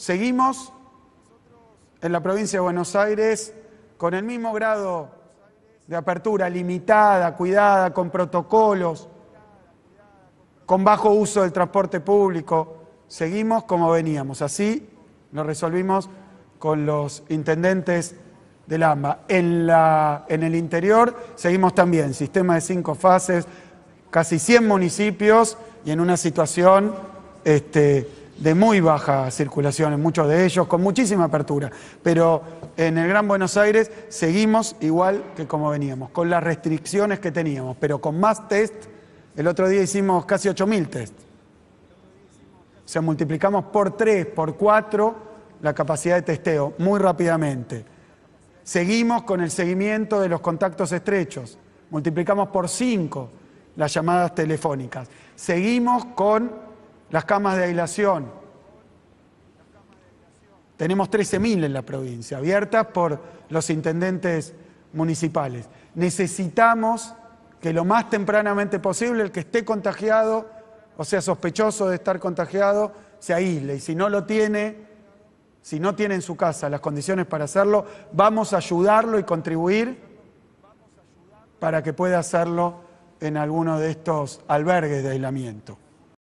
Seguimos en la provincia de Buenos Aires con el mismo grado de apertura, limitada, cuidada, con protocolos, con bajo uso del transporte público. Seguimos como veníamos. Así lo resolvimos con los intendentes del AMBA. En, la, en el interior seguimos también, sistema de cinco fases, casi 100 municipios y en una situación este, de muy baja circulación en muchos de ellos, con muchísima apertura. Pero en el Gran Buenos Aires seguimos igual que como veníamos, con las restricciones que teníamos, pero con más test. El otro día hicimos casi 8.000 test. O sea, multiplicamos por 3, por 4 la capacidad de testeo muy rápidamente. Seguimos con el seguimiento de los contactos estrechos. Multiplicamos por 5 las llamadas telefónicas. Seguimos con las camas de aislación. Tenemos 13.000 en la provincia, abiertas por los intendentes municipales. Necesitamos que lo más tempranamente posible el que esté contagiado, o sea, sospechoso de estar contagiado, se aísle. Y si no lo tiene, si no tiene en su casa las condiciones para hacerlo, vamos a ayudarlo y contribuir para que pueda hacerlo en alguno de estos albergues de aislamiento.